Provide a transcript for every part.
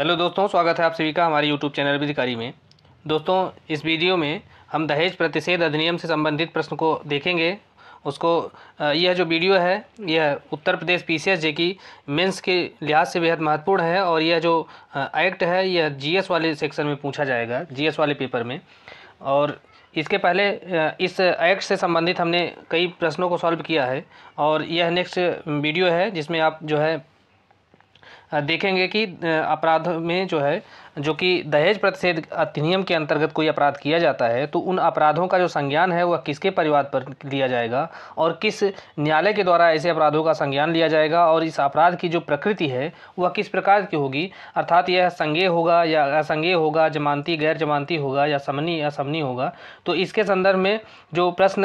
hello दोस्तों स्वागत है आप सभी का हमारे यूट्यूब चैनल अधिकारी में दोस्तों इस वीडियो में हम दहेज प्रतिषेध अधिनियम से संबंधित प्रश्न को देखेंगे उसको यह जो वीडियो है यह उत्तर प्रदेश पी सी एस जे की मेंस के लिहाज से बेहद महत्वपूर्ण है और यह जो एक्ट है यह जीएस वाले सेक्शन में पूछा जाएगा एस वाले पेपर में और इसके पहले इस एक्ट से संबंधित हमने कई प्रश्नों को सॉल्व किया है और यह नेक्स्ट वीडियो है जिसमें आप जो है देखेंगे कि अपराध में जो है जो कि दहेज प्रतिषेध अधिनियम के अंतर्गत कोई अपराध किया जाता है तो उन अपराधों का जो संज्ञान है वह किसके परिवार पर लिया जाएगा और किस न्यायालय के द्वारा ऐसे अपराधों का संज्ञान लिया जाएगा और इस अपराध की जो प्रकृति है वह किस प्रकार की होगी अर्थात यह संज्ञे होगा या असंज्ञे होगा जमानती गैर जमानती होगा या समनी असमनी होगा तो इसके संदर्भ में जो प्रश्न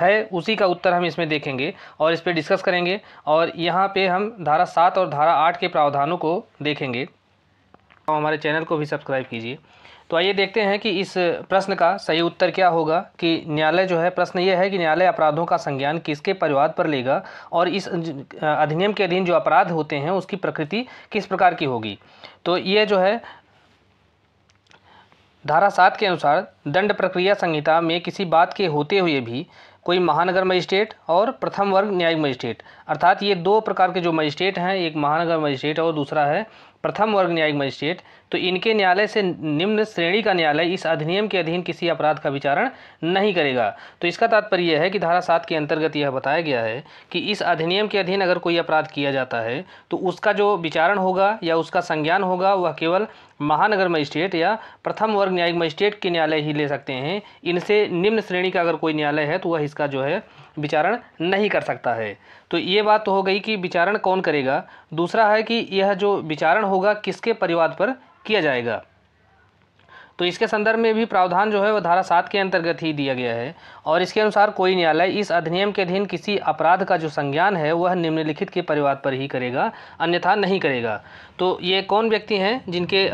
है उसी का उत्तर हम इसमें देखेंगे और इस पर डिस्कस करेंगे और यहाँ पर हम धारा सात और धारा आठ के प्रावधानों को देखेंगे और हमारे चैनल को भी सब्सक्राइब कीजिए तो आइए देखते हैं कि इस प्रश्न का सही उत्तर क्या होगा कि न्यायालय जो है प्रश्न ये है कि न्यायालय अपराधों का संज्ञान किसके परिवार पर लेगा और इस अधिनियम के अधीन जो अपराध होते हैं उसकी प्रकृति किस प्रकार की होगी तो ये जो है धारा सात के अनुसार दंड प्रक्रिया संहिता में किसी बात के होते हुए भी कोई महानगर मजिस्ट्रेट और प्रथम वर्ग न्यायिक मजिस्ट्रेट अर्थात ये दो प्रकार के जो मजिस्ट्रेट हैं एक महानगर मजिस्ट्रेट और दूसरा है प्रथम वर्ग न्यायिक मजिस्ट्रेट तो इनके न्यायालय से निम्न श्रेणी का न्यायालय इस अधिनियम के अधीन किसी अपराध का विचारण नहीं करेगा तो इसका तात्पर्य यह है कि धारा सात के अंतर्गत यह बताया गया है कि इस अधिनियम के अधीन अगर कोई अपराध किया जाता है तो उसका जो विचारण होगा या उसका संज्ञान होगा वह केवल महानगर मजिस्ट्रेट या प्रथम वर्ग न्यायिक मजिस्ट्रेट के न्यायालय ही ले सकते हैं इनसे निम्न श्रेणी का अगर कोई न्यायालय है तो वह इसका जो है विचारण नहीं कर सकता है तो ये बात तो हो गई कि विचारण कौन करेगा दूसरा है कि यह जो विचारण होगा किसके परिवाद पर किया जाएगा तो इसके संदर्भ में भी प्रावधान जो है वह धारा सात के अंतर्गत ही दिया गया है और इसके अनुसार कोई न्यायालय इस अधिनियम के अधीन किसी अपराध का जो संज्ञान है वह निम्नलिखित के परिवाद पर ही करेगा अन्यथा नहीं करेगा तो ये कौन व्यक्ति हैं जिनके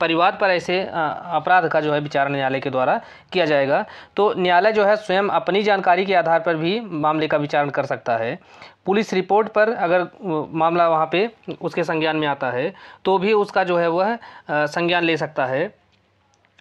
परिवाद पर ऐसे अपराध का जो है विचार न्यायालय के द्वारा किया जाएगा तो न्यायालय जो है स्वयं अपनी जानकारी के आधार पर भी मामले का विचारण कर सकता है पुलिस रिपोर्ट पर अगर मामला वहाँ पे उसके संज्ञान में आता है तो भी उसका जो है वह संज्ञान ले सकता है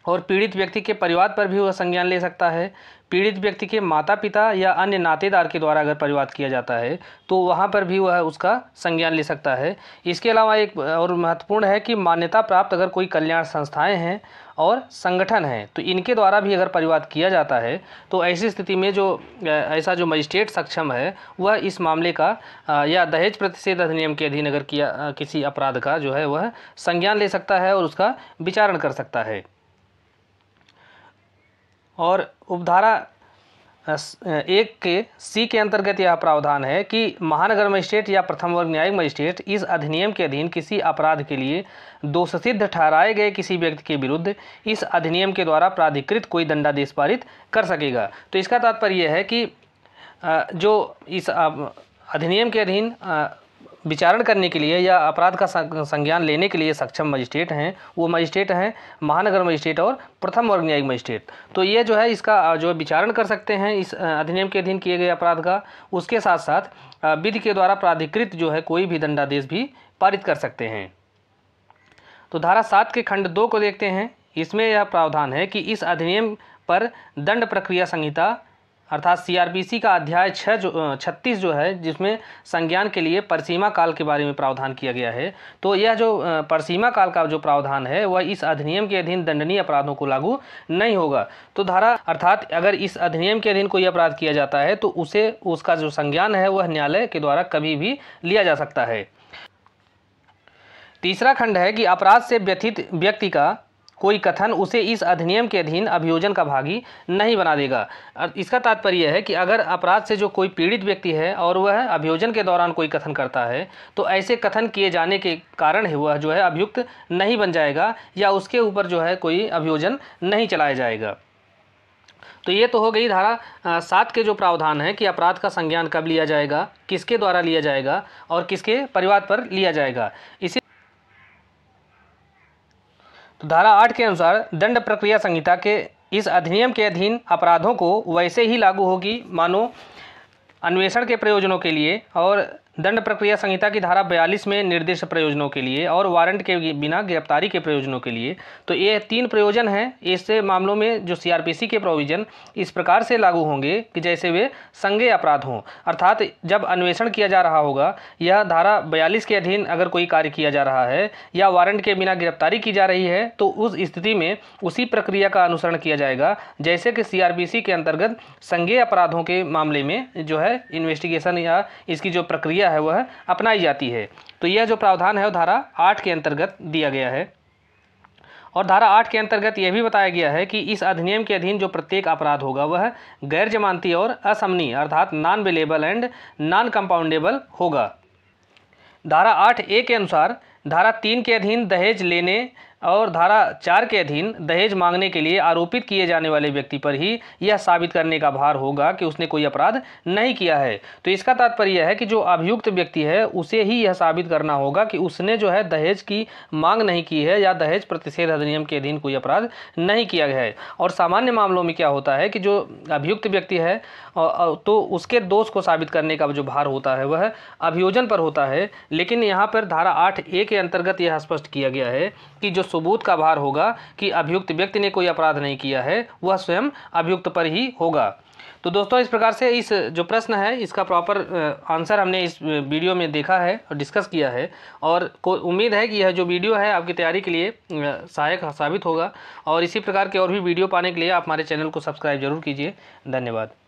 और पीड़ित व्यक्ति के परिवार पर भी वह संज्ञान ले सकता है पीड़ित व्यक्ति के माता पिता या अन्य नातेदार के द्वारा अगर परिवार किया जाता है तो वहाँ पर भी वह उसका संज्ञान ले सकता है इसके अलावा एक और महत्वपूर्ण है कि मान्यता प्राप्त अगर कोई कल्याण संस्थाएं हैं और संगठन हैं तो इनके द्वारा भी अगर परिवाद किया जाता है तो ऐसी स्थिति में जो ऐसा जो मजिस्ट्रेट सक्षम है वह इस मामले का या दहेज प्रतिषेध अधिनियम के अधीन अगर किया किसी अपराध का जो है वह संज्ञान ले सकता है और उसका विचारण कर सकता है और उपधारा एक के सी के अंतर्गत यह प्रावधान है कि महानगर मजिस्ट्रेट या प्रथम वर्ग न्यायिक मजिस्ट्रेट इस अधिनियम के अधीन किसी अपराध के लिए दोष सिद्ध ठहराए गए किसी व्यक्ति के विरुद्ध इस अधिनियम के द्वारा प्राधिकृत कोई दंडादेश पारित कर सकेगा तो इसका तात्पर्य यह है कि जो इस अधिनियम के अधीन विचारण करने के लिए या अपराध का संज्ञान लेने के लिए सक्षम मजिस्ट्रेट हैं वो मजिस्ट्रेट हैं महानगर मजिस्ट्रेट और प्रथम वर्ग न्यायिक मजिस्ट्रेट तो ये जो है इसका जो विचारण कर सकते हैं इस अधिनियम के अधीन किए गए अपराध का उसके साथ साथ विधि के द्वारा प्राधिकृत जो है कोई भी दंडादेश भी पारित कर सकते हैं तो धारा सात के खंड दो को देखते हैं इसमें यह प्रावधान है कि इस अधिनियम पर दंड प्रक्रिया संहिता अर्थात सी का अध्याय छः जो छत्तीस जो है जिसमें संज्ञान के लिए परसीमा काल के बारे में प्रावधान किया गया है तो यह जो परसीमा काल का जो प्रावधान है वह इस अधिनियम के अधीन दंडनीय अपराधों को लागू नहीं होगा तो धारा अर्थात अगर इस अधिनियम के अधीन कोई अपराध किया जाता है तो उसे उसका जो संज्ञान है वह न्यायालय के द्वारा कभी भी लिया जा सकता है तीसरा खंड है कि अपराध से व्यथित व्यक्ति का कोई कथन उसे इस अधिनियम के अधीन अभियोजन का भागी नहीं बना देगा इसका तात्पर्य है कि अगर अपराध से जो कोई पीड़ित व्यक्ति है और वह अभियोजन के दौरान कोई कथन करता है तो ऐसे कथन किए जाने के कारण वह जो है अभियुक्त नहीं बन जाएगा या उसके ऊपर जो है कोई अभियोजन नहीं चलाया जाएगा तो ये तो हो गई धारा सात के जो प्रावधान है कि अपराध का संज्ञान कब लिया जाएगा किसके द्वारा लिया जाएगा और किसके परिवार पर लिया जाएगा इसी तो धारा आठ के अनुसार दंड प्रक्रिया संहिता के इस अधिनियम के अधीन अपराधों को वैसे ही लागू होगी मानो अन्वेषण के प्रयोजनों के लिए और दंड प्रक्रिया संहिता की धारा 42 में निर्देश प्रयोजनों के लिए और वारंट के बिना गिरफ्तारी के प्रयोजनों के लिए तो ये तीन प्रयोजन हैं ऐसे मामलों में जो सीआरपीसी के प्रोविजन इस प्रकार से लागू होंगे कि जैसे वे संगे अपराध हों अर्थात जब अन्वेषण किया जा रहा होगा यह धारा बयालीस के अधीन अगर कोई कार्य किया जा रहा है या वारंट के बिना गिरफ्तारी की जा रही है तो उस स्थिति में उसी प्रक्रिया का अनुसरण किया जाएगा जैसे कि सी के अंतर्गत संज्ञेय अपराधों के मामले में जो है इन्वेस्टिगेशन या इसकी जो प्रक्रिया क्या है वह अपनाई जाती है तो यह जो प्रावधान है वो धारा आठ के अंतर्गत दिया गया है और धारा आठ के अंतर्गत यह भी बताया गया है कि इस अधिनियम के अधीन जो प्रत्येक अपराध होगा वह गैर जमानती और असमनी अर्थात non bailable and non compoundable होगा धारा आठ ए के अनुसार धारा तीन के अधीन दहेज लेने और धारा चार के अधीन दहेज मांगने के लिए आरोपित किए जाने वाले व्यक्ति पर ही यह साबित करने का भार होगा कि उसने कोई अपराध नहीं किया है तो इसका तात्पर्य यह है कि जो अभियुक्त व्यक्ति है उसे ही यह साबित करना होगा कि उसने जो है दहेज की मांग नहीं की है या दहेज प्रतिषेध अधिनियम के अधीन कोई अपराध नहीं किया गया है और सामान्य मामलों में क्या होता है कि जो अभियुक्त व्यक्ति है तो उसके दोष को साबित करने का जो भार होता है वह अभियोजन पर होता है लेकिन यहाँ पर धारा आठ ए के अंतर्गत यह स्पष्ट किया गया है कि जो सबूत का भार होगा कि अभियुक्त व्यक्ति ने कोई अपराध नहीं किया है वह स्वयं अभियुक्त पर ही होगा तो दोस्तों इस प्रकार से इस जो प्रश्न है इसका प्रॉपर आंसर हमने इस वीडियो में देखा है और डिस्कस किया है और को उम्मीद है कि यह जो वीडियो है आपकी तैयारी के लिए सहायक साबित होगा और इसी प्रकार के और भी वीडियो पाने के लिए आप हमारे चैनल को सब्सक्राइब जरूर कीजिए धन्यवाद